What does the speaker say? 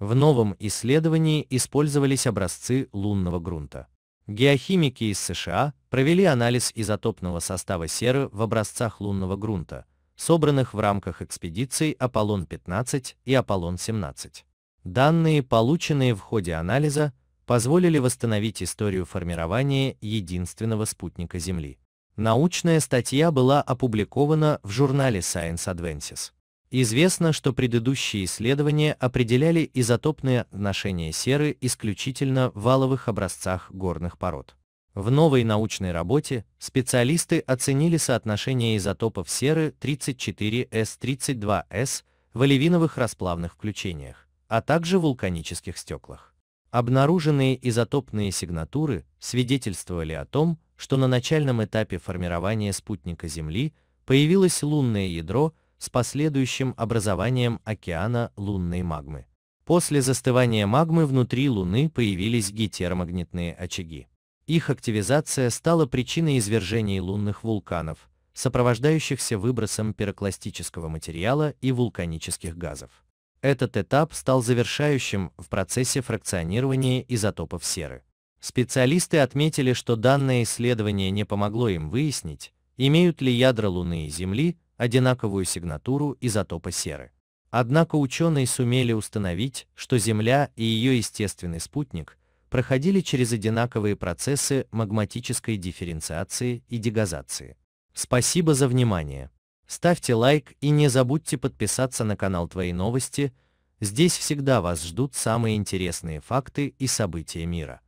В новом исследовании использовались образцы лунного грунта. Геохимики из США провели анализ изотопного состава серы в образцах лунного грунта, собранных в рамках экспедиций Аполлон-15 и Аполлон-17. Данные, полученные в ходе анализа, позволили восстановить историю формирования единственного спутника Земли. Научная статья была опубликована в журнале Science Advances. Известно, что предыдущие исследования определяли изотопные отношения серы исключительно в валовых образцах горных пород. В новой научной работе специалисты оценили соотношение изотопов серы 34С32С в оливиновых расплавных включениях, а также вулканических стеклах. Обнаруженные изотопные сигнатуры свидетельствовали о том, что на начальном этапе формирования спутника Земли появилось лунное ядро с последующим образованием океана лунной магмы. После застывания магмы внутри Луны появились гетеромагнитные очаги. Их активизация стала причиной извержений лунных вулканов, сопровождающихся выбросом пирокластического материала и вулканических газов. Этот этап стал завершающим в процессе фракционирования изотопов серы. Специалисты отметили, что данное исследование не помогло им выяснить, имеют ли ядра Луны и Земли одинаковую сигнатуру изотопа серы. Однако ученые сумели установить, что Земля и ее естественный спутник проходили через одинаковые процессы магматической дифференциации и дегазации. Спасибо за внимание. Ставьте лайк и не забудьте подписаться на канал Твои новости, здесь всегда вас ждут самые интересные факты и события мира.